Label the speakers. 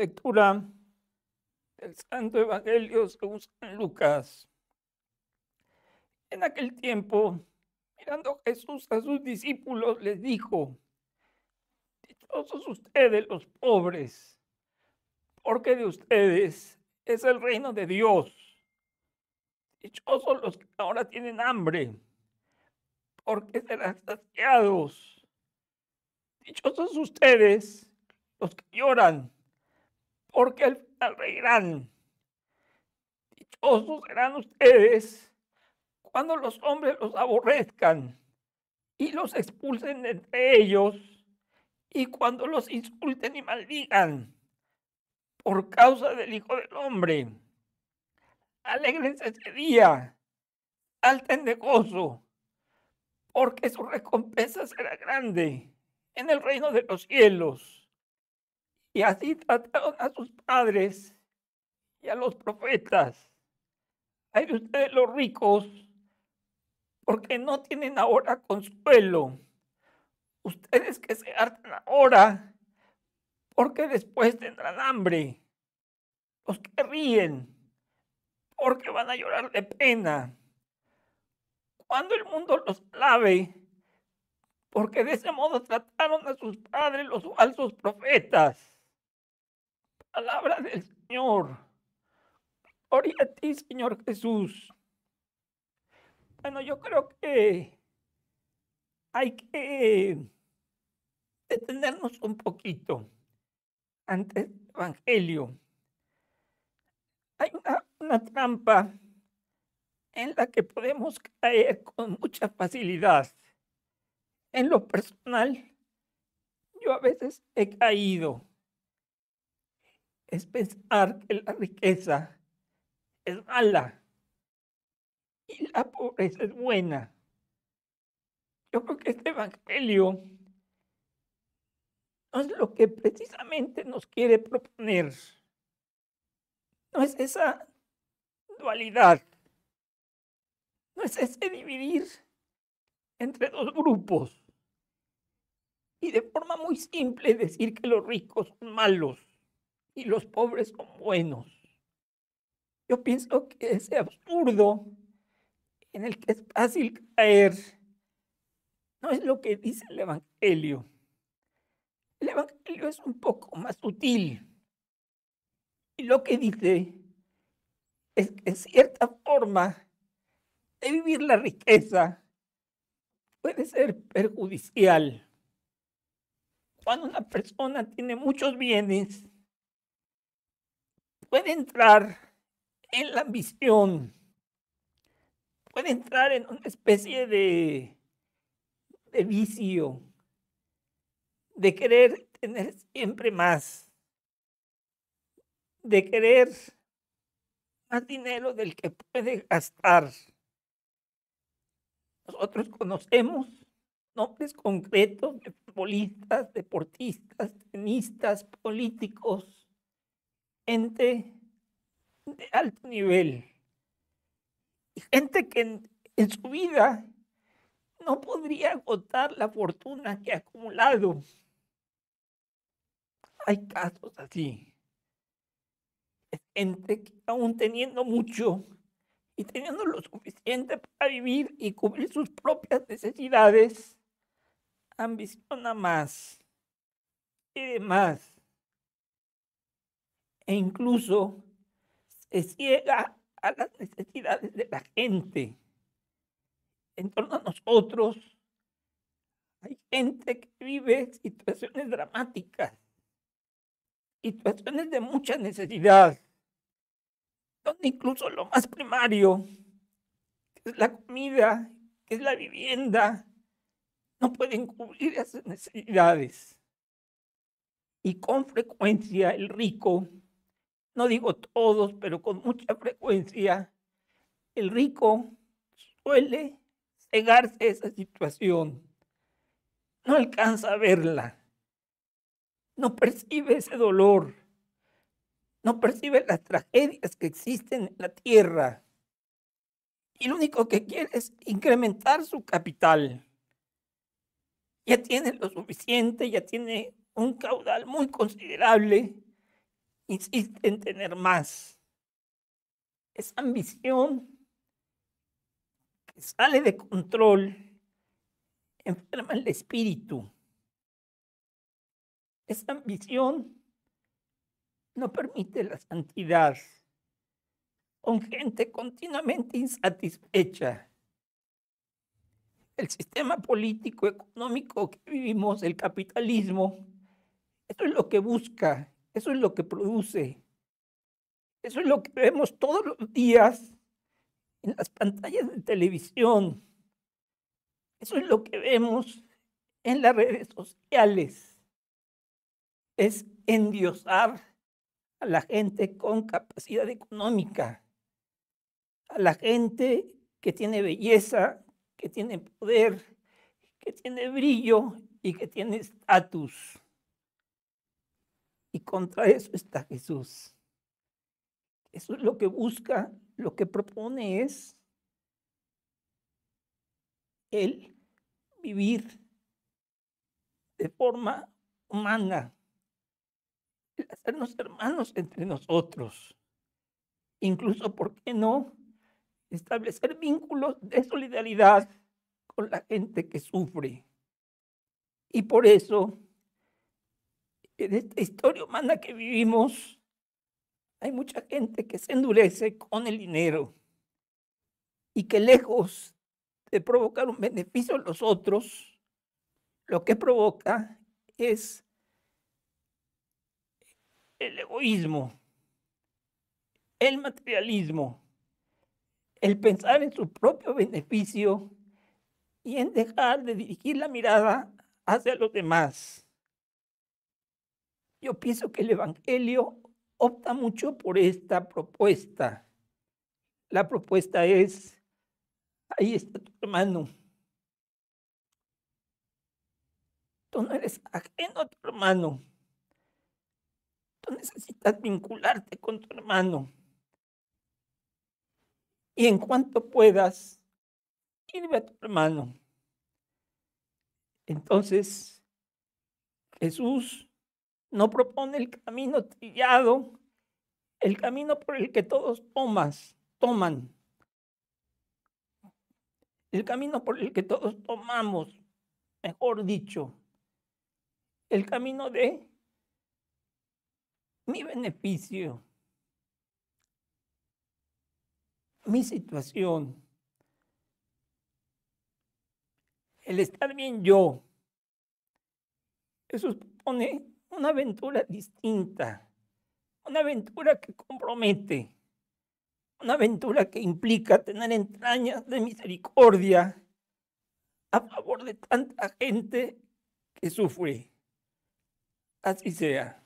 Speaker 1: Lectura del Santo Evangelio según San Lucas. En aquel tiempo, mirando Jesús a sus discípulos, les dijo, Dichosos ustedes los pobres, porque de ustedes es el reino de Dios. Dichosos los que ahora tienen hambre, porque serán saciados. Dichosos ustedes los que lloran porque al reirán. Dichosos serán ustedes cuando los hombres los aborrezcan y los expulsen de entre ellos y cuando los insulten y maldigan por causa del Hijo del Hombre. Alégrense ese día, salten de gozo, porque su recompensa será grande en el reino de los cielos y así trataron a sus padres y a los profetas. Hay ustedes los ricos, porque no tienen ahora consuelo. Ustedes que se hartan ahora, porque después tendrán hambre. Los que ríen, porque van a llorar de pena. Cuando el mundo los clave, porque de ese modo trataron a sus padres los falsos profetas. Palabra del Señor. Gloria a ti, Señor Jesús. Bueno, yo creo que hay que detenernos un poquito ante el Evangelio. Hay una, trampa en la que podemos caer con mucha facilidad. En lo personal, yo a veces he caído es pensar que la riqueza es mala y la pobreza es buena. Yo creo que este Evangelio no es lo que precisamente nos quiere proponer. No es esa dualidad. No es ese dividir entre dos grupos. Y de forma muy simple decir que los ricos son malos y los pobres son buenos. Yo pienso que ese absurdo en el que es fácil caer no es lo que dice el Evangelio. El Evangelio es un poco más sutil. Y lo que dice es que en cierta forma de vivir la riqueza puede ser perjudicial. Cuando una persona tiene muchos bienes, puede entrar en la ambición, puede entrar en una especie de, vicio, de querer tener siempre más, de querer más dinero del que puede gastar. Nosotros conocemos nombres concretos de futbolistas, deportistas, tenistas, políticos, gente de alto nivel, gente que en, su vida no podría agotar la fortuna que ha acumulado. Hay casos así. Gente que aún teniendo mucho y teniendo lo suficiente para vivir y cubrir sus propias necesidades, ambiciona más y demás e incluso se ciega a las necesidades de la gente. En torno a nosotros hay gente que vive situaciones dramáticas, situaciones de mucha necesidad, donde incluso lo más primario, que es la comida, que es la vivienda, no pueden cubrir esas necesidades. Y con frecuencia el rico no digo todos, pero con mucha frecuencia, el rico suele cegarse a esa situación, no alcanza a verla, no percibe ese dolor, no percibe las tragedias que existen en la tierra y lo único que quiere es incrementar su capital. Ya tiene lo suficiente, ya tiene un caudal muy considerable insiste en tener más. Esa ambición que sale de control enferma el espíritu. Esa ambición no permite la santidad. Con gente continuamente insatisfecha. El sistema político económico que vivimos, el capitalismo, eso es lo que busca eso es lo que produce. Eso es lo que vemos todos los días en las pantallas de televisión. Eso es lo que vemos en las redes sociales. Es endiosar a la gente con capacidad económica, a la gente que tiene belleza, que tiene poder, que tiene brillo y que tiene estatus. Y contra eso está Jesús. Eso es lo que busca, lo que propone es el vivir de forma humana, el hacernos hermanos entre nosotros, incluso, ¿por qué no? Establecer vínculos de solidaridad con la gente que sufre. Y por eso en esta historia humana que vivimos, hay mucha gente que se endurece con el dinero y que lejos de provocar un beneficio a los otros, lo que provoca es el egoísmo, el materialismo, el pensar en su propio beneficio y en dejar de dirigir la mirada hacia los demás. Yo pienso que el Evangelio opta mucho por esta propuesta. La propuesta es, ahí está tu hermano. Tú no eres ajeno a tu hermano. Tú necesitas vincularte con tu hermano. Y en cuanto puedas, sirve a tu hermano. Entonces, Jesús no propone el camino trillado, el camino por el que todos tomas, toman, el camino por el que todos tomamos, mejor dicho, el camino de mi beneficio, mi situación, el estar bien yo. Eso supone una aventura distinta, una aventura que compromete, una aventura que implica tener entrañas de misericordia a favor de tanta gente que sufre. Así sea.